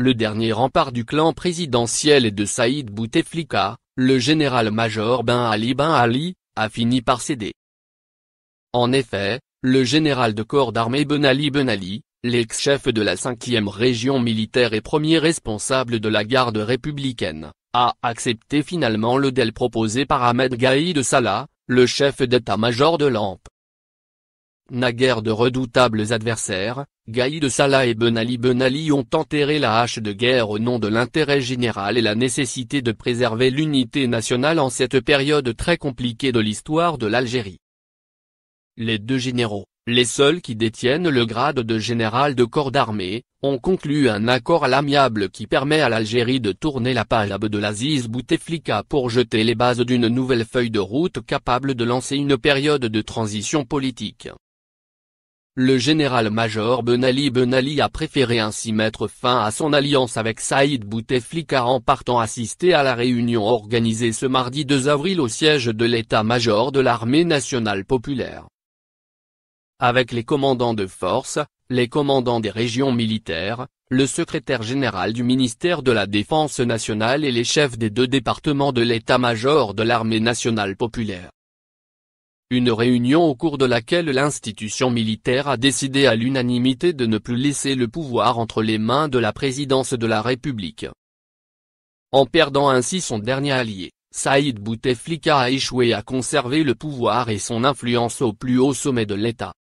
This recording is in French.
Le dernier rempart du clan présidentiel et de Saïd Bouteflika, le général-major Ben Ali Ben Ali, a fini par céder. En effet, le général de corps d'armée Ben Ali Ben Ali, l'ex-chef de la 5e région militaire et premier responsable de la garde républicaine, a accepté finalement le DEL proposé par Ahmed Gaïd Salah, le chef d'état-major de l'AMP naguère de redoutables adversaires, Gaïd Salah et Ben Ali Ben Ali ont enterré la hache de guerre au nom de l'intérêt général et la nécessité de préserver l'unité nationale en cette période très compliquée de l'histoire de l'Algérie. Les deux généraux, les seuls qui détiennent le grade de général de corps d'armée, ont conclu un accord à l'amiable qui permet à l'Algérie de tourner la page de l'Aziz Bouteflika pour jeter les bases d'une nouvelle feuille de route capable de lancer une période de transition politique. Le général-major Ben Ali Ben Ali a préféré ainsi mettre fin à son alliance avec Saïd Bouteflika en partant assister à la réunion organisée ce mardi 2 avril au siège de l'état-major de l'armée nationale populaire. Avec les commandants de force, les commandants des régions militaires, le secrétaire général du ministère de la Défense nationale et les chefs des deux départements de l'état-major de l'armée nationale populaire une réunion au cours de laquelle l'institution militaire a décidé à l'unanimité de ne plus laisser le pouvoir entre les mains de la présidence de la République. En perdant ainsi son dernier allié, Saïd Bouteflika a échoué à conserver le pouvoir et son influence au plus haut sommet de l'État.